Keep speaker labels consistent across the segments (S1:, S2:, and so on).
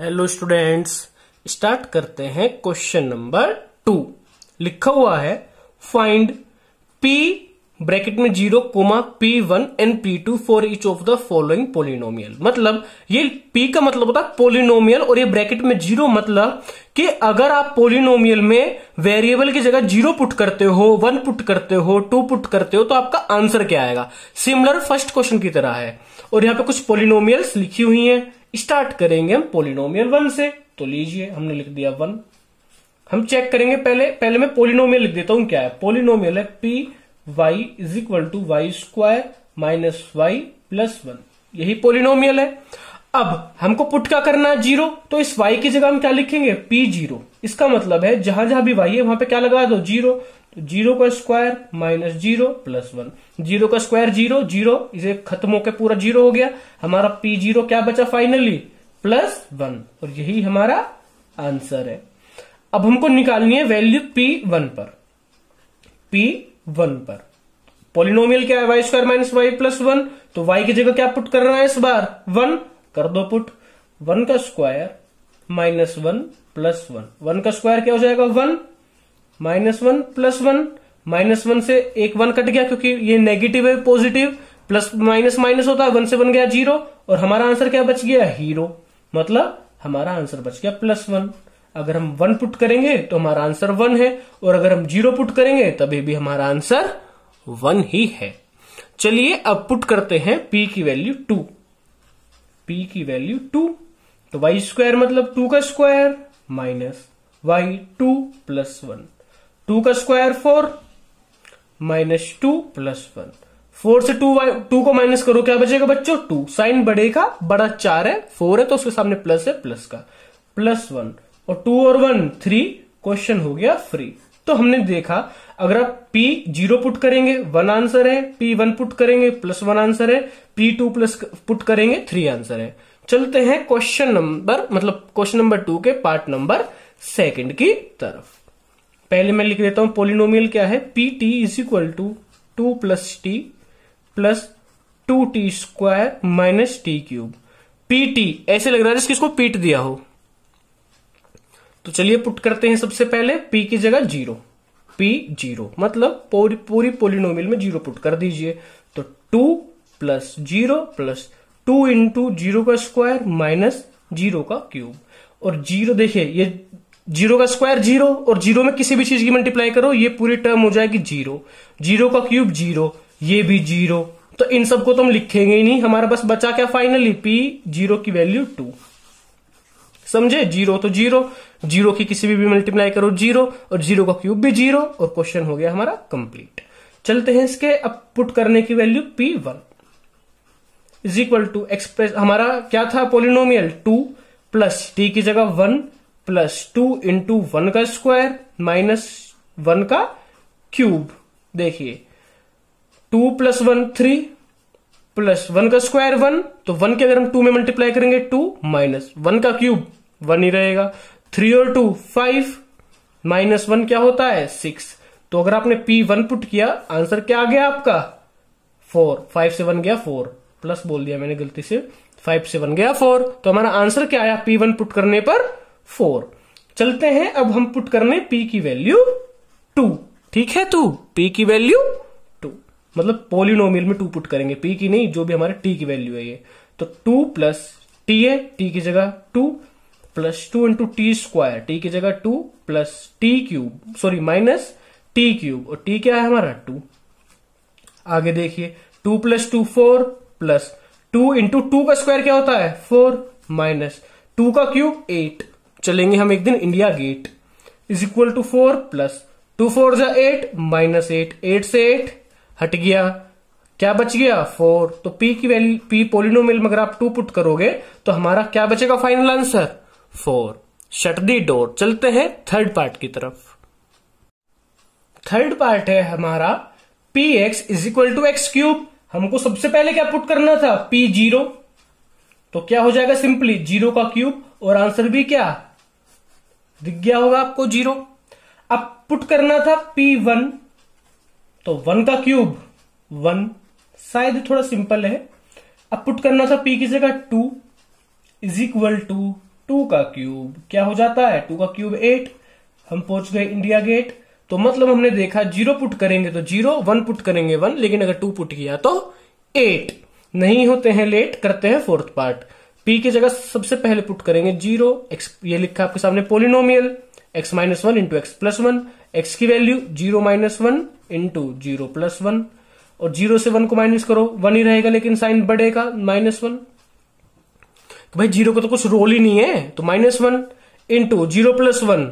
S1: hello students start करते हैं question number to लिखा हुआ है फाइंड पी ब्रैकेट में zero comma P one and P two for each of the following polynomial मतलब ये पी का मतलब होता है पोलिनोमियल और ये ब्रैकेट में जीरो मतलब कि अगर आप पोलिनोमियल में वेरिएबल की जगह जीरो पुट करते हो वन पुट करते हो टू पुट करते हो तो आपका आंसर क्या आएगा सिमिलर फर्स्ट क्वेश्चन की तरह है और यहाँ पे कुछ पोलिनोमियल्स लिखी हुई है स्टार्ट करेंगे हम पोलिनोमियल वन से तो लीजिए हमने लिख दिया वन हम चेक करेंगे पहले पहले मैं पोलिनोमियल लिख देता हूं क्या है पोलिनोमियल है P y is equal to Y square minus Y plus one यही पोलिनोमियल है अब हमको पुट क्या करना है जीरो तो इस y की जगह हम क्या लिखेंगे p जीरो इसका मतलब है जहां जहां भी y है वहां पे क्या लगा दो जीरो तो जीरो का square minus zero plus one zero का स्क्वायर जीरो जीरो इसे खत्म होकर पूरा जीरो हो गया हमारा p जीरो क्या बचा फाइनली प्लस वन और यही हमारा आंसर है अब हमको निकालनी है वैल्यू p वन पर p वन पर पोलिनोमियल क्या है Y square minus Y plus one तो वाई की जगह क्या पुट करना है इस बार वन कर दो पुट वन का square minus one plus one one का स्क्वायर क्या हो जाएगा one minus one plus one minus one से एक वन कट गया क्योंकि ये नेगेटिव है पॉजिटिव प्लस माइनस माइनस होता है वन से बन गया जीरो और हमारा आंसर क्या बच गया हीरो मतलब हमारा आंसर बच गया प्लस वन अगर हम वन पुट करेंगे तो हमारा आंसर वन है और अगर हम जीरो पुट करेंगे तभी भी हमारा आंसर वन ही है चलिए अब पुट करते हैं p की वैल्यू टू p की वैल्यू टू तो वाई स्क्वायर मतलब टू का square minus Y two plus one two का square four minus two plus one four से टू वाई टू को माइनस करो क्या बचेगा बच्चों टू साइन बढ़ेगा बड़ा चार है फोर है तो उसके सामने प्लस है प्लस का प्लस वन और टू और वन थ्री क्वेश्चन हो गया फ्री तो हमने देखा अगर आप P जीरो पुट करेंगे वन आंसर है P वन पुट करेंगे प्लस वन आंसर है P टू प्लस पुट करेंगे थ्री आंसर है चलते हैं क्वेश्चन नंबर मतलब क्वेश्चन नंबर टू के पार्ट नंबर सेकंड की तरफ पहले मैं लिख देता हूं पोलिनोमियल क्या है P T is equal to two plus T plus two T square minus T cube P T ऐसे लग रहा है जिसकी इसको पीट दिया हो तो चलिए पुट करते हैं सबसे पहले p की जगह जीरो p जीरो मतलब पूरी पूरी पोलिनोमियल में जीरो पुट कर दीजिए तो two plus zero plus two into zero का स्क्वायर माइनस जीरो का क्यूब और जीरो देखिए ये जीरो का स्क्वायर जीरो और जीरो में किसी भी चीज की मल्टीप्लाई करो ये पूरी टर्म हो जाएगी जीरो जीरो का क्यूब जीरो ये भी जीरो तो इन सबको तो हम लिखेंगे ही नहीं हमारा बस बचा क्या फाइनली पी जीरो की वैल्यू टू समझे जीरो तो जीरो जीरो की किसी भी, भी मल्टीप्लाई करो जीरो और जीरो का क्यूब भी जीरो और क्वेश्चन हो गया हमारा कंप्लीट चलते हैं इसके अब पुट करने की value P one is equal to express हमारा क्या था पोलिनोमियल टू प्लस टी की जगह one plus two into one का स्क्वायर माइनस वन का क्यूब देखिए two plus one three plus one का स्क्वायर वन तो वन के अगर हम टू में मल्टीप्लाई करेंगे टू माइनस वन का क्यूब वन ही रहेगा थ्री और टू फाइव माइनस वन क्या होता है सिक्स तो अगर आपने पी वन पुट किया आंसर क्या आ गया आपका फोर फाइव से वन गया फोर प्लस बोल दिया मैंने गलती से फाइव से वन गया फोर तो हमारा आंसर क्या आया पी वन पुट करने पर फोर चलते हैं अब हम पुट करने पी की वैल्यू टू ठीक है तू पी की वैल्यू मतलब पोलिनोमियल में टू पुट करेंगे पी की नहीं जो भी हमारे टी की वैल्यू है ये तो टू प्लस टी है टी की जगह two plus two into T square T की जगह two plus T cube sorry minus T cube और टी क्या है हमारा टू आगे देखिए two plus two four plus two into two का स्क्वायर क्या होता है फोर माइनस टू का क्यूब एट चलेंगे हम एक दिन India Gate is equal to four plus two four जा एट माइनस एट एट से एट हट गया क्या बच गया फोर तो p की वैल्यू p पोलिनोमियल अगर आप टू पुट करोगे तो हमारा क्या बचेगा final answer four shut the door चलते हैं थर्ड पार्ट की तरफ थर्ड पार्ट है हमारा P x is equal to x cube हमको सबसे पहले क्या पुट करना था पी जीरो तो क्या हो जाएगा सिंपली जीरो का क्यूब और आंसर भी क्या दिख गया होगा आपको जीरो अब पुट करना था पी वन तो वन का क्यूब वन शायद थोड़ा सिंपल है अब पुट करना था पी किसे का two is equal to two का क्यूब क्या हो जाता है टू का क्यूब एट हम पहुंच गए इंडिया गेट तो मतलब हमने देखा जीरो पुट करेंगे तो जीरो वन पुट करेंगे वन लेकिन अगर टू पुट किया तो एट नहीं होते हैं लेट करते हैं फोर्थ पार्ट पी की जगह सबसे पहले पुट करेंगे जीरो ये लिखा आपके सामने polynomial x minus one into x plus one x की value zero minus one into zero plus one और जीरो से वन को माइनस करो वन ही रहेगा लेकिन साइन बढ़ेगा माइनस वन तो भाई जीरो का तो कुछ रोल ही नहीं है तो minus one into zero plus one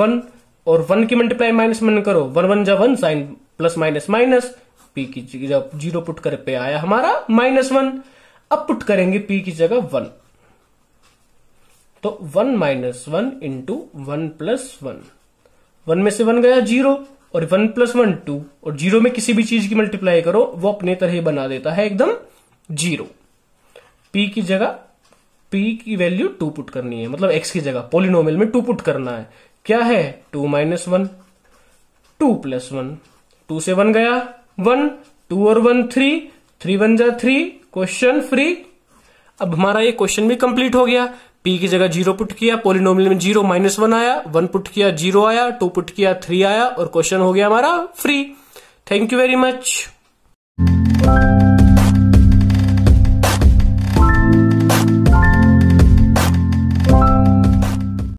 S1: one और वन की मल्टीप्लाई माइनस वन करो वन वन जा one sign plus minus minus P की जगह जीरो पुट कर पे आया हमारा माइनस वन अब पुट करेंगे पी की जगह वन तो one minus one into one plus one one में से वन गया जीरो और वन प्लस वन टू और जीरो में किसी भी चीज की मल्टीप्लाई करो वो अपने तरह बना देता है एकदम जीरो पी की जगह पी की वैल्यू टू पुट करनी है मतलब एक्स की जगह पोलिनोमियल में टू पुट करना है क्या है two minus one two plus one two से वन गया वन टू और वन थ्री थ्री वन जा थ्री क्वेश्चन फ्री अब हमारा ये क्वेश्चन भी कंप्लीट हो गया पी की जगह जीरो पुट किया पोलिनोमियल में जीरो माइनस वन आया वन पुट किया जीरो आया टू पुट किया थ्री आया और क्वेश्चन हो गया हमारा free thank you very much